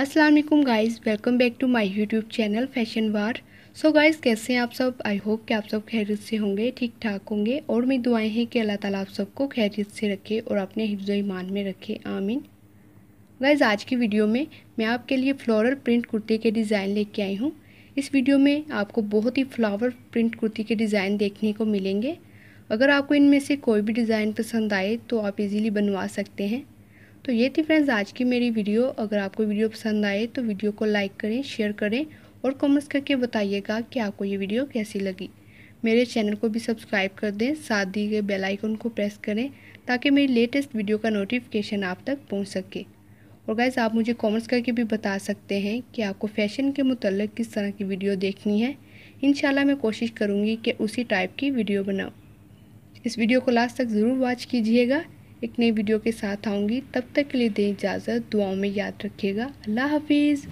अस्सलाम वालेकुम guys welcome back to my YouTube channel fashion war so guys कैसे हैं आप सब आई होप कि आप सब खैरियत से होंगे ठीक ठाक होंगे और मेरी दुआएं हैं कि अल्लाह ताला आप सबको खैरियत से रखे और अपने हिफ्ज ईमान में रखे आमीन गाइस आज की वीडियो में मैं आपके लिए फ्लोरल प्रिंट कुर्ती के डिज़ाइन लेके आई हूँ इस वीडियो में आपको बहुत ही फ्लावर प्रिंट कुर्ती के डिज़ाइन देखने को मिलेंगे अगर आपको इनमें से कोई भी डिज़ाइन पसंद आए तो आप इजीली बनवा सकते हैं तो ये थी फ्रेंड्स आज की मेरी वीडियो अगर आपको वीडियो पसंद आए तो वीडियो को लाइक करें शेयर करें और कमेंट्स करके बताइएगा कि आपको ये वीडियो कैसी लगी मेरे चैनल को भी सब्सक्राइब कर दें साथ दिए गए बेल आइकन को प्रेस करें ताकि मेरी लेटेस्ट वीडियो का नोटिफिकेशन आप तक पहुंच सके और गैस आप मुझे कमेंट्स करके भी बता सकते हैं कि आपको फैशन के मुतलक किस तरह की वीडियो देखनी है इन मैं कोशिश करूँगी कि उसी टाइप की वीडियो बनाऊँ इस वीडियो को लास्ट तक ज़रूर वॉच कीजिएगा एक नई वीडियो के साथ आऊँगी तब तक के लिए दें इजाज़त दुआओं में याद रखिएगा अल्लाह हाफिज़